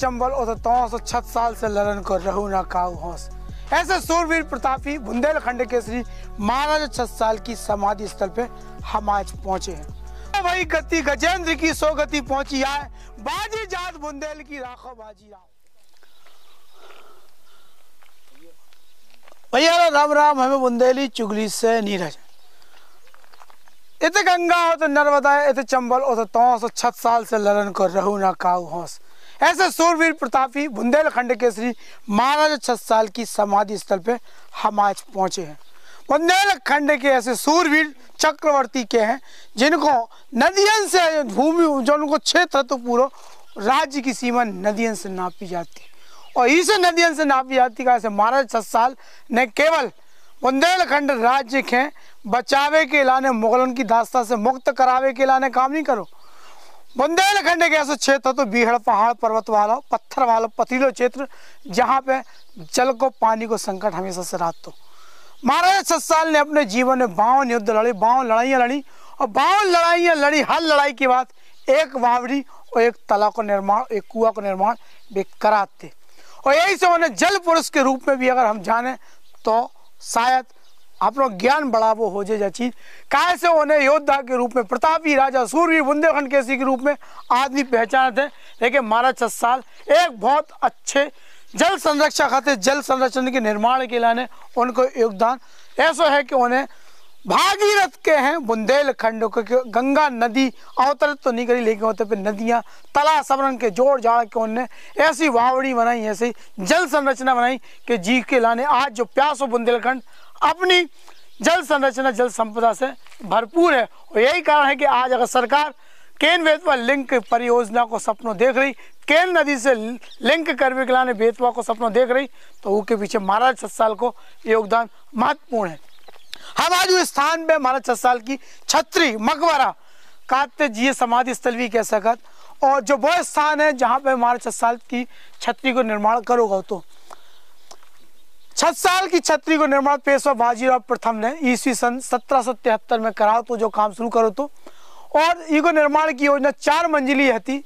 चंबल ओ तौस छत साल से लड़न कर रहू ना काऊ हंस ऐसे सूरवीर प्रतापी बुंदेलखंड के श्री महाराज छत साल की समाधि स्थल पे हम आज पहुंचे हैं तो वही गति गजेंद्र की सो गति पहुंची आए बाजी जात बुंदेल की राखो बाजी राव भैया राम राम हमें बुंदेली चुगली से नीरज इत गंगा हो तो नर्मदा इत चंबल हो तो तौस छत साल से लड़न कर रहू ना काऊ हंस ऐसे सूरवीर प्रतापी बुंदेलखंड के श्री महाराज छत साल की समाधि स्थल पे हम आज पहुंचे हैं बुंदेलखंड के ऐसे सूरवीर चक्रवर्ती के हैं जिनको नदियन से भूमि जो उनको क्षेत्र तो पूरा राज्य की सीमा नदियन से नापी जाती और इस नदियन से नापी जाती का ऐसे महाराज छत साल ने केवल बुंदेलखंड राज्य के बचावे के लाने मुगलन की दास्ता से मुक्त करावे के लाने काम नहीं करो बुंदेलखंड एक ऐसा क्षेत्र तो बीहड़ पहाड़ पर्वत वाला पत्थर वाला पथरीलो क्षेत्र जहाँ पे जल को पानी को संकट हमेशा से रात तो महाराजा सत्साल ने अपने जीवन में बावन युद्ध लड़े बावन लड़ाइयाँ लड़ी और बावन लड़ाइयाँ लड़ी हर लड़ाई के बाद एक बावड़ी और एक तला को निर्माण एक कुआ का निर्माण वे कराते और यही से उन्हें जल पुरुष के रूप में भी अगर हम जाने तो शायद अपना ज्ञान बढ़ावो हो जाए चीज कैसे से उन्हें योद्धा के रूप में प्रतापी राजा सूर्य बुंदेलखंड केसी के रूप में आदमी पहचान थे लेकिन महाराज छह साल एक बहुत अच्छे जल संरक्षा खाते जल संरक्षण के निर्माण के लाने उनको योगदान ऐसा है कि उन्हें भागीरथ के हैं बुंदेलखंड के गंगा नदी अवतरित तो नहीं करी लेकिन होते पे नदियाँ तला सबरन के जोड़ जाड़ के उनने ऐसी वावड़ी बनाई ऐसी जल संरचना बनाई कि जी के लाने आज जो प्यास हो बुंदेलखंड अपनी जल संरचना जल संपदा से भरपूर है और यही कारण है कि आज अगर सरकार केन बेतवा लिंक परियोजना को सपनों देख रही केन नदी से लिंक करवे के लाने बेतवा को सपनों देख रही तो उसके पीछे महाराज सत्साल को योगदान महत्वपूर्ण है हम आज उस स्थान पे महाराज सत्साल की छत्री मकबरा कात्य जी समाधि स्थल भी कह सकत और जो वह स्थान है जहाँ पे महाराज सत्साल की छत्री को निर्माण करोगा तो छत साल की छतरी को निर्माण पेशवा बाजीराव प्रथम ने ईस्वी सन सत्रह में कराओ तो जो काम शुरू करो तो और ईगो निर्माण की योजना चार मंजिली हती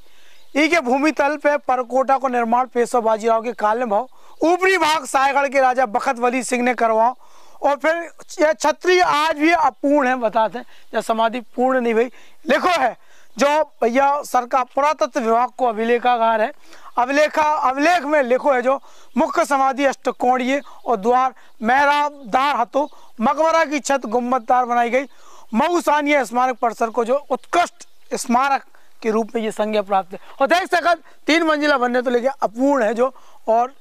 ई के तल पे परकोटा को निर्माण पेशवा बाजीराव के काल में भाव ऊपरी भाग सायगढ़ के राजा बखत वली सिंह ने करवाओ और फिर यह छतरी आज भी अपूर्ण है बताते हैं यह समाधि पूर्ण नहीं भाई लिखो है जो भैया सर का पुरातत्व विभाग को अभिलेखागार है अभिलेखा अभिलेख में लिखो है जो मुख्य समाधि अष्टकोणीय और द्वार मैरादार हतो मकबरा की छत गुम्बदार बनाई गई मऊसानिया स्मारक परिसर को जो उत्कृष्ट स्मारक के रूप में ये संज्ञा प्राप्त है और देख सकते तीन मंजिला बनने तो लेकिन अपूर्ण है जो और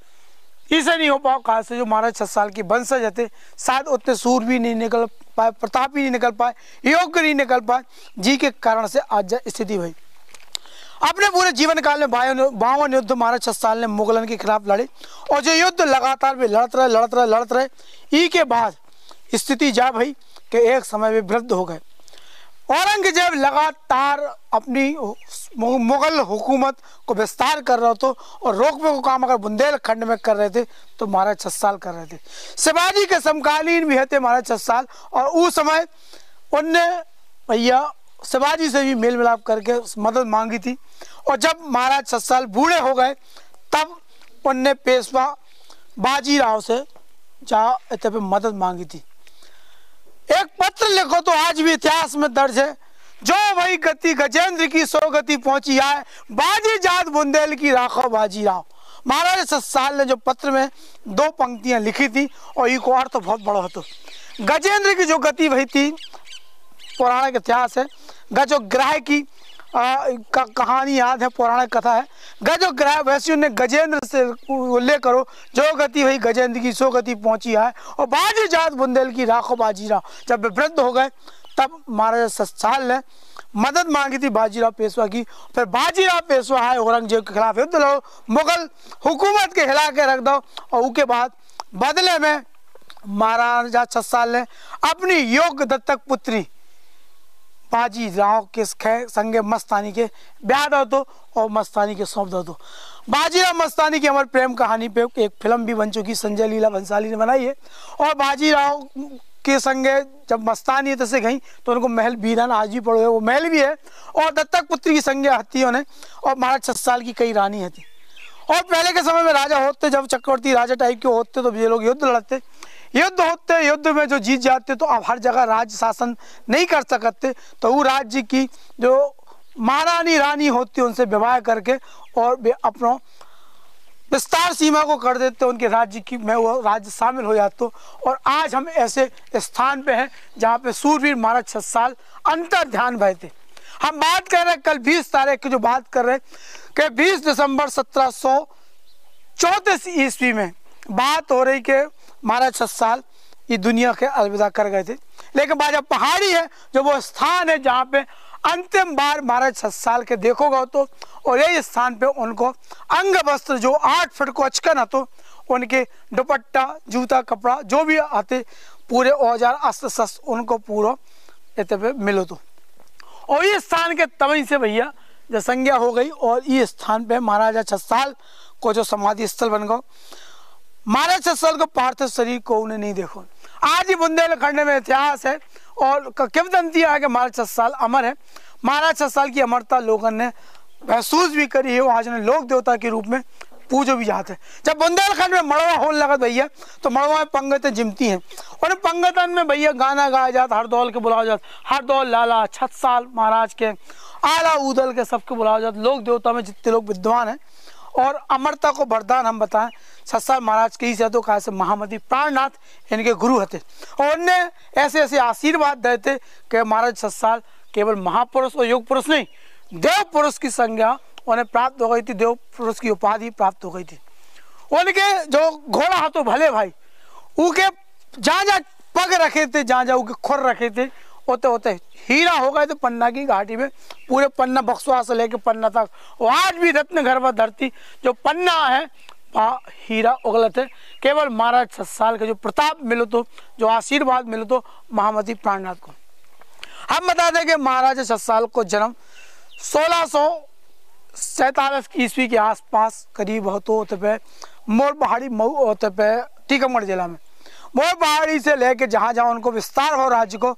इसे नहीं हो पाओ काल से जो महाराज छह साल की बंशज थे शायद उतने सूर भी नहीं निकल पाए प्रताप भी नहीं निकल पाए योग्य नहीं निकल पाए जी के कारण से आज स्थिति हुई अपने पूरे जीवन काल में बावन युद्ध महाराज साल ने मुगलन के खिलाफ लड़े और जो युद्ध लगातार भी लड़ते रहे लड़ते रहे लड़ते रहे ई के बाद स्थिति जा भाई कि एक समय में वृद्ध हो गए औरंगजेब लगातार अपनी मुग़ल हुकूमत को विस्तार कर रहा था और रोकवे को काम अगर बुंदेलखंड में कर रहे थे तो महाराज साल कर रहे थे शिवाजी के समकालीन भी थे महाराज साल और उस समय उनने भैया शिवाजी से भी मेल मिलाप करके मदद मांगी थी और जब महाराज साल बूढ़े हो गए तब उनने पेशवा बाजीराव से जा मदद मांगी थी देखो तो आज भी इतिहास में दर्ज है जो वही गति गजेंद्र की सो गति पहुंची आए बाजी जात बुंदेल की राखो बाजी राव महाराज सत्साल ने जो पत्र में दो पंक्तियां लिखी थी और एक और तो बहुत बड़ा होता गजेंद्र की जो गति वही थी पुराणिक इतिहास है गजो ग्रह की का कहानी याद है पौराणिक कथा है गज ग्रह वैश्यों ने गजेंद्र से उल्लेख करो जो गति वही गजेंद्र की सो गति पहुंची है और बाजी जात बुंदेल की राखो बाजीरा जब वृद्ध हो गए तब महाराजा ससाल ने मदद मांगी थी बाजीराव पेशवा की फिर बाजीराव पेशवा है औरंगजेब के खिलाफ युद्ध लड़ो मुगल हुकूमत के हिला के रख दो और उसके बाद बदले में महाराजा ससाल ने अपनी योग्य दत्तक पुत्री पाजी राव के खे संगे मस्तानी के ब्याह दो तो और मस्तानी के सौंप दो तो बाजीराव मस्तानी की अमर प्रेम कहानी पे एक फिल्म भी बन चुकी संजय लीला भंसाली ने बनाई है और बाजीराव के संगे जब मस्तानी तसे गई तो उनको महल बीरान आज भी पड़ो है वो महल भी है और दत्तक पुत्री की संज्ञा हत्तियों ने और महाराज छह साल की कई रानी हती और पहले के समय में राजा होते जब चक्रवर्ती राजा टाइप के होते तो ये लोग युद्ध लड़ते युद्ध होते युद्ध में जो जीत जाते तो अब हर जगह राज्य शासन नहीं कर सकते तो वो राज्य की जो महारानी रानी होती उनसे विवाह करके और अपनों विस्तार सीमा को कर देते उनके राज्य की मैं वो राज्य शामिल हो जाते और आज हम ऐसे स्थान पे हैं जहाँ पे सूरवीर महाराज छह साल अंतर ध्यान भय थे हम बात कर रहे हैं कल 20 तारीख की जो बात कर रहे हैं कि 20 दिसंबर सत्रह ईस्वी में बात हो रही कि महाराज साल ये दुनिया के अलविदा कर गए थे लेकिन बाजा पहाड़ी है जो वो स्थान है जहाँ पे अंतिम बार महाराज साल के देखोगा तो और यही स्थान पे उनको अंग वस्त्र जो आठ फुट को अचकन तो उनके दुपट्टा जूता कपड़ा जो भी आते पूरे औजार अस्त्र शस्त्र उनको पूरा इतने मिलो तो और ये स्थान के तवई से भैया जो संज्ञा हो गई और ये स्थान पे महाराजा साल को जो समाधि स्थल बन गया मारे ससल को पार्थ शरीर को उन्हें नहीं देखो आज ही बुंदेलखंड में इतिहास है और किमदंती है कि महाराज साल अमर है महाराज साल की अमरता लोगों ने महसूस भी करी है वो आज ने लोक देवता के रूप में पूजो भी जाते हैं जब बुंदेलखंड में मड़वा होने लगा तो भैया तो मड़वा में पंगतें जिमती हैं और पंगतन में भैया गाना गाया जाता हर दौल के बुलाया जाता हर दौल लाला छत साल महाराज के आला उदल के सबके बुलाया जाता लोक देवता में जितने लोग विद्वान हैं और अमरता को वरदान हम बताएं सत्सा महाराज के ही से तो कहा से महामती प्राणनाथ इनके गुरु हते और उन्हें ऐसे ऐसे आशीर्वाद देते कि महाराज सत्साल केवल महापुरुष और योग पुरुष नहीं देव पुरुष की संज्ञा उन्हें प्राप्त हो गई थी देव पुरुष की उपाधि प्राप्त हो गई थी उनके जो घोड़ा हाथों तो भले भाई उनके जहाँ जहाँ पग रखे थे जहाँ जहाँ उनके खुर रखे थे होते होते हीरा हो गए तो पन्ना की घाटी में पूरे पन्ना बक्सवा से लेकर पन्ना तक आज भी रत्न गर्भ धरती जो पन्ना है वहाँ हीरा उगलत है केवल महाराज छह साल के जो प्रताप मिलो तो जो आशीर्वाद मिलो तो महामती प्राणनाथ को हम बता दें कि महाराज छह साल को जन्म सोलह सौ सैतालीस की ईस्वी के आसपास करीब होते पे मोर पहाड़ी मऊ होते पे टीकमगढ़ जिला में वो बाहरी से लेके जहाँ जहाँ उनको विस्तार हो राज्य को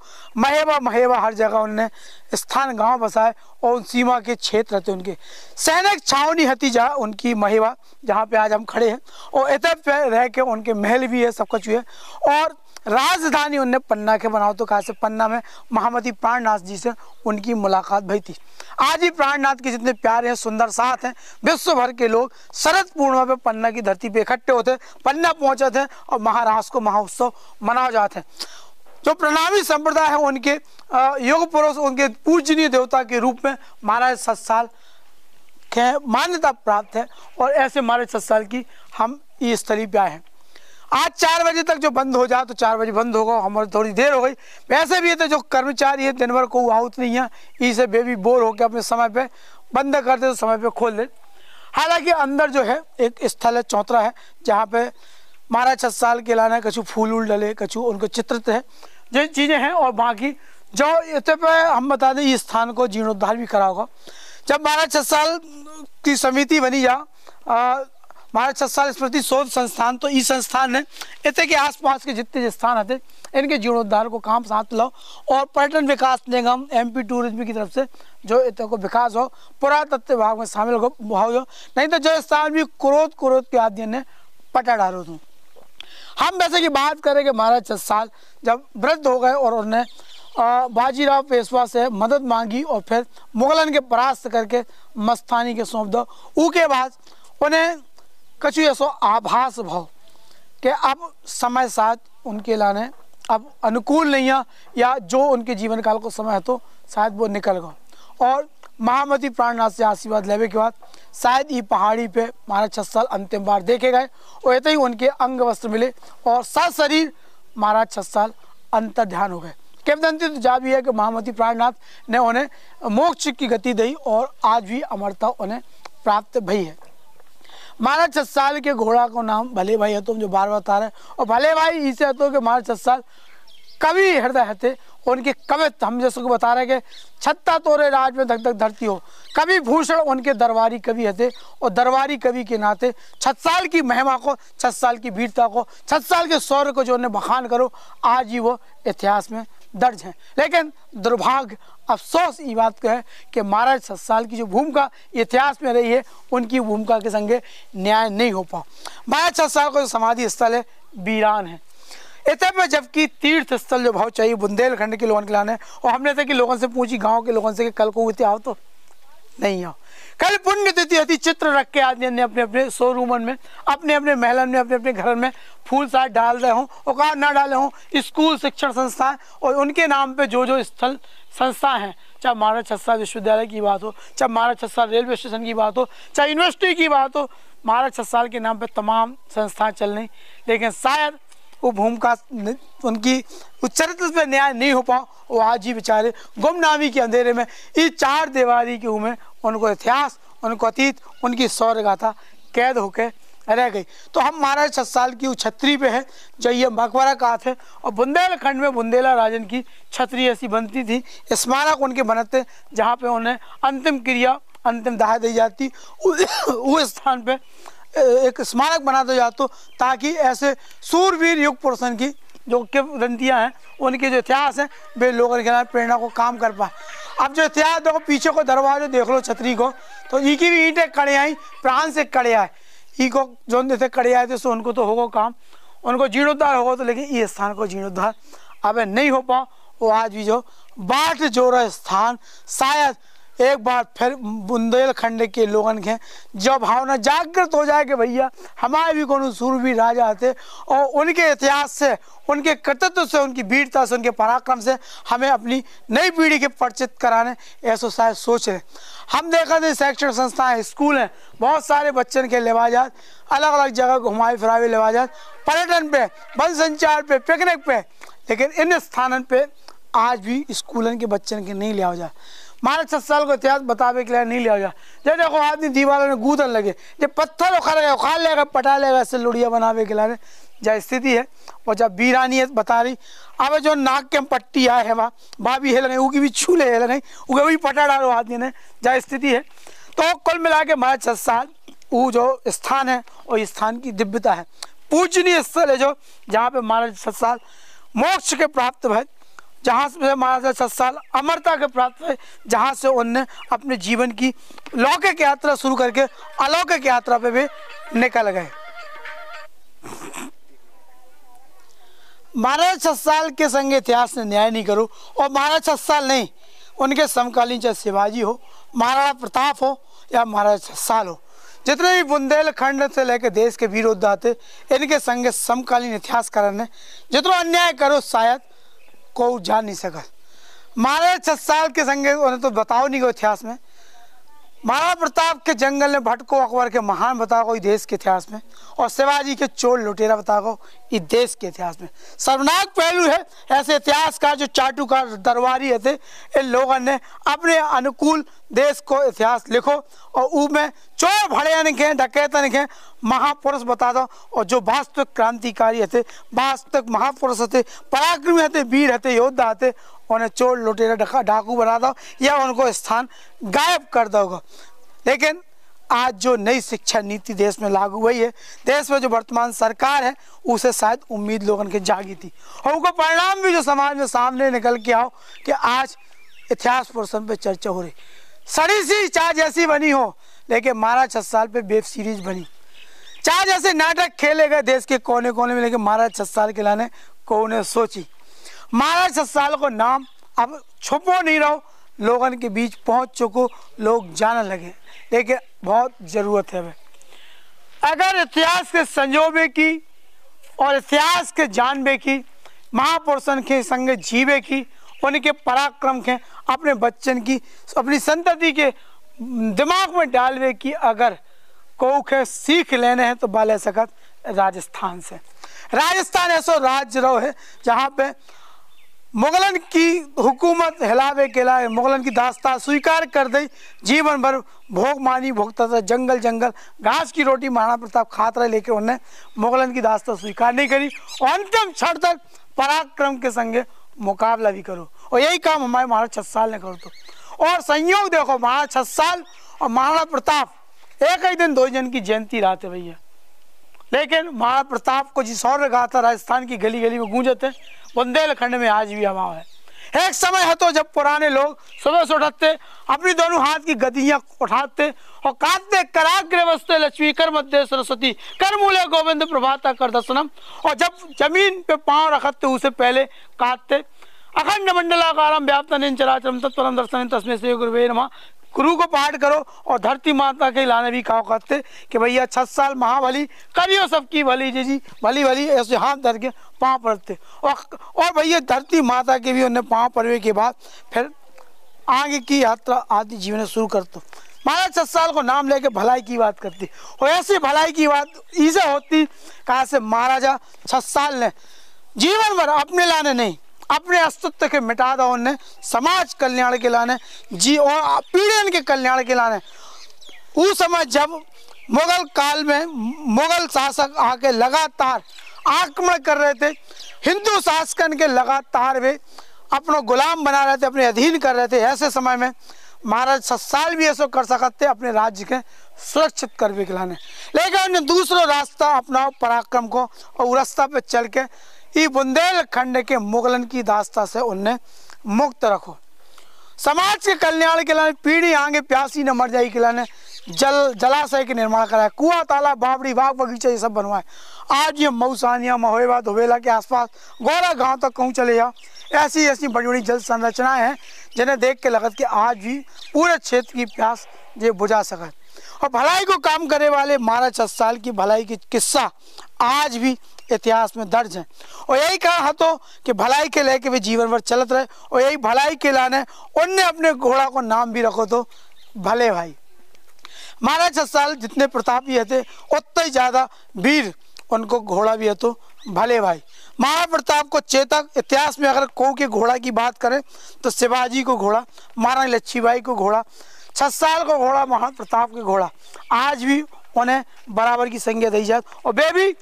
महेवा महेवा हर जगह उनने स्थान गांव बसाए और उन सीमा के क्षेत्र थे उनके सैनिक छावनी हतीजा उनकी महेवा जहाँ पे आज हम खड़े हैं और इतने पे रह के उनके महल भी है सब कुछ भी है और राजधानी उन्हें पन्ना के बनाओ तो कहा से पन्ना में महामती प्राणनाथ जी से उनकी मुलाकात भई थी आज ही प्राणनाथ के जितने प्यारे हैं सुंदर साथ हैं विश्व भर के लोग शरद पूर्णिमा पे पन्ना की धरती पे इकट्ठे होते पन्ना पहुँचे थे और महाराज को महोत्सव मनाया जाते हैं जो प्रणामी संप्रदाय है उनके युग पुरुष उनके पूजनीय देवता के रूप में महाराज सत साल के मान्यता प्राप्त है और ऐसे महाराज सत साल की हम इस स्थली पे आए हैं आज चार बजे तक जो बंद हो जाए तो चार बजे बंद होगा हमारे थोड़ी देर हो गई वैसे भी ये तो जो कर्मचारी है दिन भर को आउत नहीं है इसे बेबी बोर होकर अपने समय पर बंद कर दे तो समय पर खोल दे हालांकि अंदर जो है एक स्थल है चौथरा है जहाँ पे मारा छत साल के लाना कछु फूल उल डले कछु उनके चित्रित है जो चीज़ें हैं और बाकी जो इतने पे हम बता दें इस स्थान को जीर्णोद्धार भी करा होगा जब महाराज छत साल की समिति बनी जा भारत सत्साल स्मृति शोध संस्थान तो ई संस्थान है इतने के आसपास के जितने स्थान हते इनके जीर्णोद्धार को काम साथ लो और पर्यटन विकास निगम एमपी टूरिज्म की तरफ से जो इतने को विकास हो पुरातत्व भाग में शामिल हो भाव नहीं तो जो स्थान भी क्रोध क्रोध के आदि ने पटा डालो तू हम वैसे की बात करें कि महाराज सत्साल जब वृद्ध हो गए और उन्हें बाजीराव पेशवा से मदद मांगी और फिर मुगलन के परास्त करके मस्तानी के सौंप दो उसके बाद उन्हें कछु ऐसो आभास भाव कि अब समय साथ उनके लाने अब अनुकूल नहीं है या जो उनके जीवन काल को समय है तो शायद वो निकल गए और महामती प्राणनाथ से आशीर्वाद लेवे के बाद शायद ये पहाड़ी पे महाराज छह साल अंतिम बार देखे गए और इतने ही उनके अंग वस्त्र मिले और सर शरीर महाराज छह साल अंतर ध्यान हो गए किमदंती तो जा भी है कि महामती प्राणनाथ ने उन्हें मोक्ष की गति दी और आज भी अमरता उन्हें प्राप्त भई है मारा साल के घोड़ा को नाम भले भाई तुम जो बार बता रहे और भले भाई इसे हतो कि मारा साल कभी हृदय हते उनके कवित हम जैसे को बता रहे कि छत्ता तोरे राज में धक धक धरती हो कभी भूषण उनके दरबारी कवि हते और दरबारी कवि के नाते छत साल की महिमा को छत साल की वीरता को छत साल के शौर्य को जो उन्हें बखान करो आज ही वो इतिहास में दर्ज हैं लेकिन दुर्भाग्य अफसोस ये बात का है कि महाराज सत्साल की जो भूमिका इतिहास में रही है उनकी भूमिका के संगे न्याय नहीं हो पा महाराज सत्साल का जो समाधि स्थल है वीरान है इतने में जबकि तीर्थ स्थल जो भाव चाहिए बुंदेलखंड के लोगों के लाने और हमने था कि लोगों से पूछी गाँव के लोगों से कि कल को हुई थी आओ तो नहीं हो कल पुण्य तिथि होती चित्र रख के आदमी ने अपने अपने शोरूमन में अपने अपने महलन में अपने अपने घर में फूल साथ डाल रहे हों और ना डाले हों स्कूल शिक्षण संस्थाएं और उनके नाम पे जो जो स्थल संस्था हैं चाहे महाराज छस्सा विश्वविद्यालय की बात हो चाहे महाराज छस्सा रेलवे स्टेशन की बात हो चाहे यूनिवर्सिटी की बात हो महाराज छस्साल के नाम पर तमाम संस्थाएँ चल रही लेकिन शायद वो भूमिका उनकी उच्चरित पे न्याय नहीं हो पाओ वो आज ही बेचारे गुमनामी के अंधेरे में इस चार दीवारी की उम्र उनको इतिहास उनको अतीत उनकी गाथा कैद होकर रह गई तो हम महाराज छत साल की छतरी पे है जो ये मकबरा का थे और बुंदेलखंड में बुंदेला राजन की छतरी ऐसी बनती थी स्मारक उनके बनते जहाँ पे उन्हें अंतिम क्रिया अंतिम दहा दी जाती उस स्थान पे एक स्मारक बना दो जाता तो, ताकि ऐसे सूरवीर युग पुरुषन की जो दंतियाँ हैं उनके जो इतिहास हैं वे लोगों के नाम प्रेरणा को काम कर पाए अब जो इतिहास देखो पीछे को दरवाजे देख लो छतरी को तो ई की भी ईंटें कड़े आई प्राण से कड़े आए ई को जो जैसे कड़े आए थे सो उनको तो होगा काम उनको जीर्णोद्धार होगा तो लेकिन ये स्थान को जीर्णोद्धार अब नहीं हो पाओ वो आज भी जो बाट जोरा स्थान शायद एक बार फिर बुंदेलखंड के लोगन के जब भावना जागृत हो जाए कि भैया हमारे भी कौन सूरवीर राजा थे और उनके इतिहास से उनके कर्तृत्व से उनकी वीरता से उनके पराक्रम से हमें अपनी नई पीढ़ी के परिचित कराने ऐसा शायद सोच रहे हम देखा थे शैक्षणिक संस्थाएं स्कूल हैं बहुत सारे बच्चों के लिवाजात अलग अलग जगह घुमाए फिरावे लिवाजात पर्यटन पे वन संचार पे पिकनिक पे लेकिन इन स्थान पर आज भी स्कूलन के बच्चन के नहीं लिया जाए मारे छह साल को इतिहास बतावे के लिए नहीं लिया गया जब देखो आदमी दीवारों में गूदन लगे जब पत्थर उखाड़ गए उखाड़ लेगा पटा लेगा ऐसे लुड़िया बनावे के लिए जहाँ स्थिति है और जब बीरानी बता रही अब जो नाक के पट्टी आए है वहाँ भाभी हेल गई उगी भी छूले हेल गई उगे भी पटा डालो आदमी ने जहाँ स्थिति है तो कुल मिला के मारे छह साल वो जो स्थान है और स्थान की दिव्यता है पूजनीय स्थल है जो जहाँ पे मारे छह साल मोक्ष के प्राप्त भाई जहाँ से महाराजा सत साल अमरता के प्राप्त हुए जहाँ से उनने अपने जीवन की लौकिक यात्रा शुरू करके अलौकिक यात्रा पे भी निकल गए महाराज सत साल के संग इतिहास ने न्याय नहीं करो और महाराज सत साल नहीं उनके समकालीन चाहे शिवाजी हो महाराणा प्रताप हो या महाराज सत साल हो जितने भी बुंदेलखंड से लेकर देश के वीरोद्धा थे इनके संग समकालीन इतिहासकार ने जितना अन्याय करो शायद को जा नहीं सका मारे छत साल के संगे उन्हें तो बताओ नहीं गो इतिहास में महाराणा प्रताप के जंगल ने भटको अकबर के महान बताओ इस देश के इतिहास में और शिवाजी के चोर लुटेरा बताओ इस देश के इतिहास में सर्वनाक पहलू है ऐसे इतिहास का जो चाटू का दरबारी थे इन लोगों ने अपने अनुकूल देश को इतिहास लिखो और ऊ में चोर भड़े लिखे डकैत लिखे महापुरुष बता दो और जो वास्तविक क्रांतिकारी थे वास्तविक महापुरुष थे पराक्रमी थे वीर थे योद्धा थे उन्हें चोर लुटेरा डका डाकू बना दो या उनको स्थान गायब कर दोगे लेकिन आज जो नई शिक्षा नीति देश में लागू हुई है देश में जो वर्तमान सरकार है उसे शायद उम्मीद लोगों के जागी थी और उनका परिणाम भी जो समाज में सामने निकल के आओ कि आज इतिहास पोर्सन पर चर्चा हो रही सड़ी सी चाय जैसी बनी हो लेकिन महाराज साल पे वेब सीरीज बनी चार जैसे नाटक खेले गए देश के कोने कोने में लेकिन महाराज साल के लाने को ने सोची महाराज साल को नाम अब छुपो नहीं रहो लोगन के बीच पहुंच चुको लोग जाने लगे लेकिन बहुत ज़रूरत है वह अगर इतिहास के संजोबे की और इतिहास के जानबे की महापुरुषन के संग जीवे की उनके पराक्रम के अपने बच्चन की अपनी संतति के दिमाग में डालवे की अगर कोख है सीख लेने हैं तो बाल सकत राजस्थान से राजस्थान ऐसा राज्य रहो है जहाँ पे मुगलन की हुकूमत हिलावे के लाए मुगलन की दास्ता स्वीकार कर दी जीवन भर भोग मानी भोगता था जंगल जंगल घास की रोटी महाराणा प्रताप खात रहे लेकिन उन्हें मुगलन की दास्ता स्वीकार नहीं करी और अंतिम क्षण तक पराक्रम के संगे मुकाबला भी करो और यही काम हमारे महाराज साल ने करो तो और संयोग देखो महाराज साल और महाराणा प्रताप एक ही दिन दो जन की जयंती रात है भैया लेकिन महाराणा प्रताप को जिस और गाता राजस्थान की गली गली में गूंजते बुंदेलखंड में आज भी हमारा है एक समय है तो जब पुराने लोग सुबह से उठते अपनी दोनों हाथ की गदियां उठाते और काटते कराग्र वस्ते लक्ष्मी कर मध्य सरस्वती कर मूल्य गोविंद प्रभाता कर दर्शनम और जब जमीन पे पांव रखते उसे पहले काटते अखंड मंडलाकार व्याप्त चरम तत्परम दर्शन तस्में श्री गुरुवे नमा गुरु को पाठ करो और धरती माता के लाने भी कहा करते कि भैया छत साल महाभली करियो सबकी भली जी जी भली भली ऐसे हाथ धर के पाँव पड़ते और, और भैया धरती माता के भी उन्हें पाँव पड़वे के बाद फिर आगे की यात्रा आदि जीवन शुरू कर दो महाराज साल को नाम लेके भलाई की बात करती और ऐसी भलाई की बात इसे होती कहा से महाराजा छत साल ने जीवन भर अपने लाने नहीं अपने अस्तित्व के मिटा दो उन्हें समाज कल्याण के लाने जी और पीड़ियन के कल्याण के लाने उस समय जब मुगल काल में मुगल शासक आके लगातार आक्रमण कर रहे थे हिंदू शासकन के लगातार वे अपनों गुलाम बना रहे थे अपने अधीन कर रहे थे ऐसे समय में महाराज सत्साल भी ऐसा कर सकते अपने राज्य के सुरक्षित कर के लाने लेकिन उन्हें दूसरा रास्ता अपनाओ पराक्रम को और रास्ता पर चल के बुंदेलखंड के मुगलन की दास्ता से उन्हें मुक्त रखो समाज के कल्याण के लिए पीढ़ी आगे प्यासी न मर जाए के लिए जल जलाशय के निर्माण कराए कुआ ताला बाबड़ी बाग बगीचा ये सब बनवाए आज ये मऊसानिया महोबा धोबेला के आसपास गौरा गांव तक कहूँ चले जाओ ऐसी ऐसी बड़ी बड़ी जल संरचनाएं हैं जिन्हें देख के लगत कि आज भी पूरे क्षेत्र की प्यास ये बुझा सकत और भलाई को काम करने वाले महाराज सत्साल की भलाई की किस्सा आज भी इतिहास में दर्ज है और यही कहा है तो कि भलाई के लेके वे जीवन भर चलत रहे और यही भलाई के लाने उनने अपने घोड़ा को नाम भी रखो तो भले भाई महाराज सत्साल जितने प्रतापी थे उतने ही ज़्यादा वीर उनको घोड़ा भी है तो भले भाई महाराज प्रताप को चेतक इतिहास में अगर को के घोड़ा की बात करें तो शिवाजी को घोड़ा महारानी लच्छीबाई को घोड़ा छह साल का घोड़ा महान प्रताप के घोड़ा आज भी उन्हें बराबर की संज्ञा दी जाए और वे भी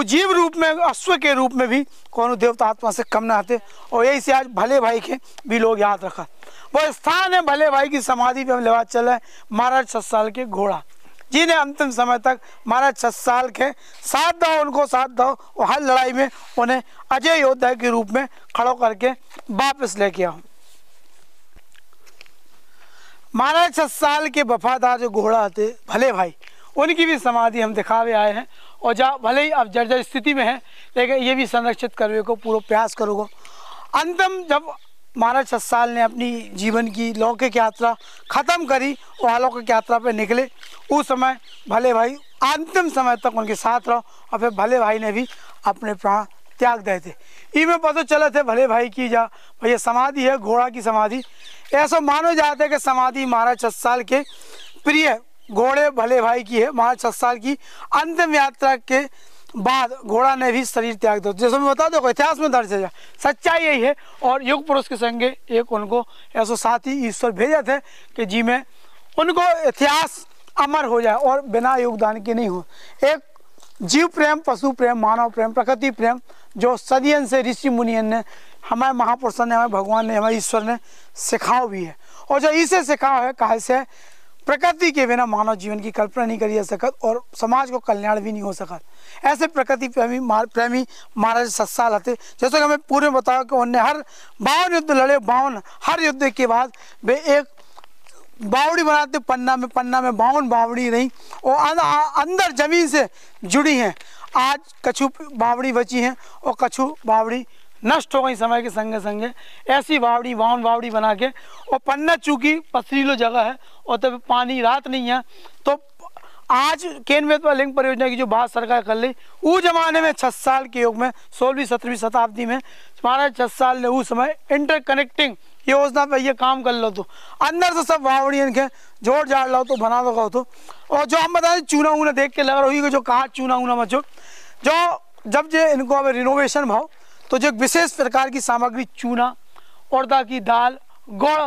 उजीव रूप में अश्व के रूप में भी कौन देवता आत्मा से कम ना आते और यही से आज भले भाई के भी लोग याद रखा वो स्थान है भले भाई की समाधि पे हम लेवा चल रहे महाराज छह साल के घोड़ा जिन्हें अंतिम समय तक महाराज छह साल के साथ दो उनको साथ दो और हर लड़ाई में उन्हें अजय योद्धा के रूप में खड़ो करके वापस लेके आऊँ महाराज साल के वफादार जो घोड़ा थे भले भाई उनकी भी समाधि हम दिखावे आए हैं और जा भले ही अब जर्जर स्थिति में है लेकिन ये भी संरक्षित करवे को पूरा प्रयास करोगे अंतम जब महाराज साल ने अपनी जीवन की लौकिक यात्रा ख़त्म करी और अलौकिक यात्रा पर निकले उस समय भले भाई अंतिम समय तक उनके साथ रहो और फिर भले भाई ने भी अपने प्राण त्याग दे थे इमें पता पतो चले थे भले भाई की जा भैया समाधि है घोड़ा की समाधि ऐसा मानो जाता है कि समाधि महाराज छत साल के प्रिय घोड़े भले भाई की है महाराज छत साल की अंतिम यात्रा के बाद घोड़ा ने भी शरीर त्याग दो जैसे मैं बता दो इतिहास में दर्ज है सच्चाई यही है और युग पुरुष के संगे एक उनको ऐसा साथी ईश्वर भेजे थे कि जी में उनको इतिहास अमर हो जाए और बिना योगदान के नहीं हो एक जीव प्रेम पशु प्रेम मानव प्रेम प्रकृति प्रेम जो सदियन से ऋषि मुनियन ने हमारे महापुरुषों ने हमारे भगवान ने हमारे ईश्वर ने सिखाओ भी है और जो इसे सिखाओ है कहा से प्रकृति के बिना मानव जीवन की कल्पना नहीं करी जा सकत और समाज को कल्याण भी नहीं हो सकत ऐसे प्रकृति प्रेमी मार, प्रेमी महाराज सत्साल हते जैसे कि हमें पूर्व बताया कि उन्हें हर बावन युद्ध लड़े बावन हर युद्ध के बाद वे एक बावड़ी बनाते पन्ना में पन्ना में बावन बावड़ी नहीं और अंदर जमीन से जुड़ी हैं आज कछु बावड़ी बची हैं और कछु बावड़ी नष्ट हो गई समय के संगे संगे ऐसी बावड़ी बावन बावड़ी बना के और पन्ना चूँकि पथरीलो जगह है और तब पानी रात नहीं है तो आज केन लिंग परियोजना की जो बात सरकार कर ली वो जमाने में छह साल के युग में सोलहवीं सत्रहवीं शताब्दी में महाराज छह साल ने उस समय इंटरकनेक्टिंग योजना पे ये काम कर लो तो अंदर से सब वावड़ी इनके जोड़ जाड़ लो तो बना दो तो और जो हम बता दें चूना वूना देख के लग रही है जो कहा चूना वूना मचो जो जब जो इनको अब रिनोवेशन भाव तो जो विशेष प्रकार की सामग्री चूना औरदा की दाल गुड़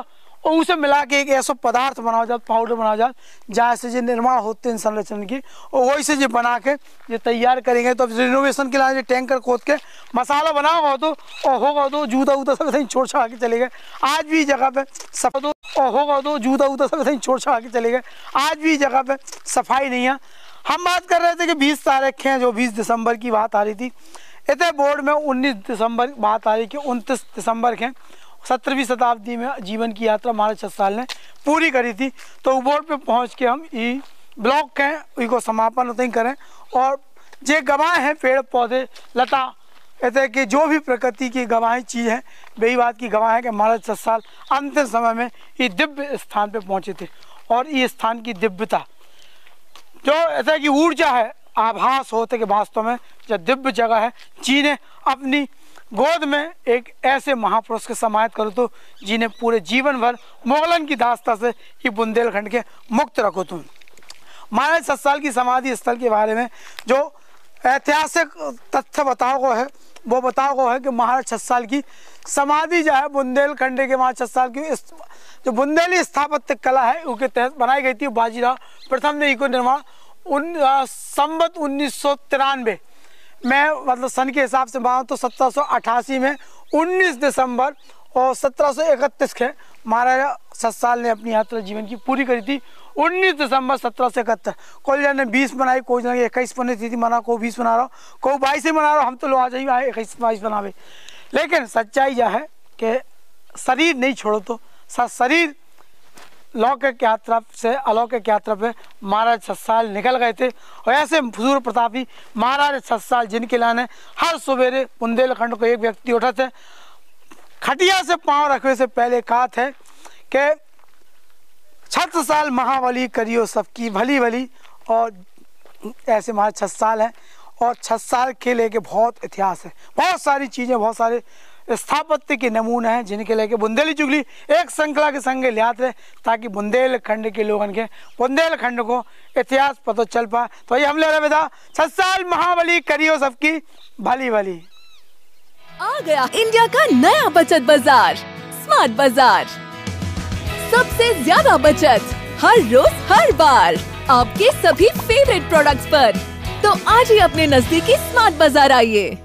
और उसे मिला के एक ऐसा पदार्थ बनाओ जात पाउडर बनाओ जाओ जहाँ से जो निर्माण होते हैं संरचना की और वही से जो बना के जो तैयार करेंगे तो रिनोवेशन के लिए टैंकर खोद के मसाला बना हुआ तो और होगा तो जूता उता सब कहीं छोड़ छाड़ के चले गए आज भी जगह पे सफा दो और होगा तो जूता उता सब कहीं छोड़ छाड़ के चले गए आज भी जगह पे सफाई नहीं है हम बात कर रहे थे कि बीस तारीख हैं जो बीस दिसंबर की बात आ रही थी इतने बोर्ड में उन्नीस दिसंबर बात आ रही कि उनतीस दिसंबर के सत्रहवीं शताब्दी में जीवन की यात्रा महाराज छत्साल ने पूरी करी थी तो बोर्ड पे पहुंच के हम ई ब्लॉक के इको समापन उतनी करें और जे गवाह हैं पेड़ पौधे लता ऐसे कि जो भी प्रकृति की गवाही चीज़ है वही बात की गवाह है कि महाराज साल अंतिम समय में ये दिव्य स्थान पर पहुँचे थे और ये स्थान की दिव्यता जो ऐसा कि ऊर्जा है आभास होते कि वास्तव में जो दिव्य जगह है जी अपनी गोद में एक ऐसे महापुरुष के समाहित करो तो जिन्हें पूरे जीवन भर मुगलन की दास्ता से ही बुंदेलखंड के मुक्त रखो तुम महाराज सत्साल की समाधि स्थल के बारे में जो ऐतिहासिक तथ्य बताओ को है वो बताओ को है कि महाराज छत्साल की समाधि जो है बुंदेलखंड के महाराज छत्साल की जो बुंदेली स्थापत्य कला है उसके तहत बनाई गई थी बाजीराव प्रथम ने इको निर्माण उन संबत उन्नीस सौ तिरानवे मैं मतलब सन के हिसाब से बताऊँ तो सत्रह में 19 दिसंबर और इकतीस के महाराजा साल ने अपनी यात्रा जीवन की पूरी करी थी 19 दिसंबर सत्रह सौ इकहत्तर कोई ने बीस मनाई कोई ने इक्कीस मनाई थी, थी मना को बीस मना रहा हूँ कोई बाईस ही मना रहा हूँ हम तो लोग आ जाइए इक्कीस बाईस मनावे लेकिन सच्चाई यह है कि शरीर नहीं छोड़ो तो शरीर लौकिक यात्रा से अलौकिक यात्रा पे महाराज सस्साल निकल गए थे और ऐसे हजूर प्रतापी महाराज साल जिनके लाने हर सवेरे बुंदेलखंड को एक व्यक्ति थे खटिया से पांव रखने से पहले कहा थे कि छत साल महावली करियो सबकी भली भली और ऐसे महाराज छत साल हैं और छत साल के लेके बहुत इतिहास है बहुत सारी चीज़ें बहुत सारे स्थापत्य के नमूना है जिनके लेके बुंदेली चुगली एक श्रृंखला के संग लिहात है ताकि बुंदेलखंड के लोगन के बुंदेलखंड को इतिहास पता चल पाए तो ये हम ले रहे बेटा छह साल महाबली करियो सबकी भली भली आ गया इंडिया का नया बचत बाजार स्मार्ट बाजार सबसे ज्यादा बचत हर रोज हर बार आपके सभी फेवरेट प्रोडक्ट्स पर तो आज ही अपने नजदीकी स्मार्ट बाजार आइए